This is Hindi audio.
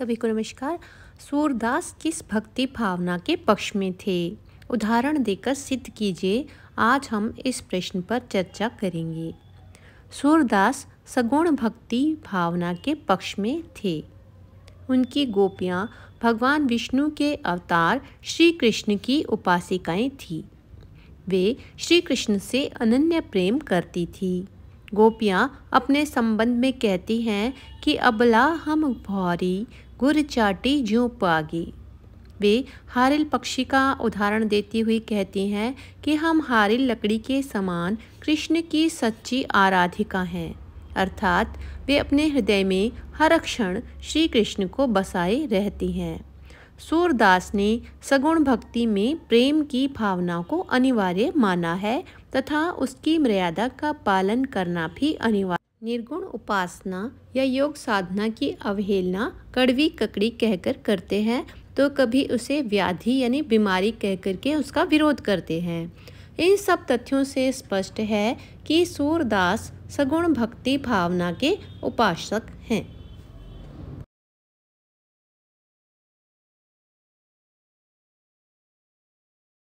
सभी को नमस्कार सूरदास किस भक्ति भावना के पक्ष में थे उदाहरण देकर सिद्ध कीजिए आज हम इस प्रश्न पर चर्चा करेंगे सूरदास सगुण भक्ति भावना के पक्ष में थे उनकी गोपियाँ भगवान विष्णु के अवतार श्री कृष्ण की उपासिकाएं थीं वे श्री कृष्ण से अनन्य प्रेम करती थी गोपियाँ अपने संबंध में कहती हैं कि अबला हम भौरी गुर चाटी ज्यों पागी वे हारिल पक्षी का उदाहरण देती हुई कहती हैं कि हम हारिल लकड़ी के समान कृष्ण की सच्ची आराधिका हैं अर्थात वे अपने हृदय में हर क्षण श्री कृष्ण को बसाए रहती हैं सूरदास ने सगुण भक्ति में प्रेम की भावना को अनिवार्य माना है तथा उसकी मर्यादा का पालन करना भी अनिवार्य निर्गुण उपासना या योग साधना की अवहेलना कड़वी ककड़ी कहकर करते हैं तो कभी उसे व्याधि यानी बीमारी कहकर के उसका विरोध करते हैं इन सब तथ्यों से स्पष्ट है कि सूरदास सगुण भक्ति भावना के उपासक हैं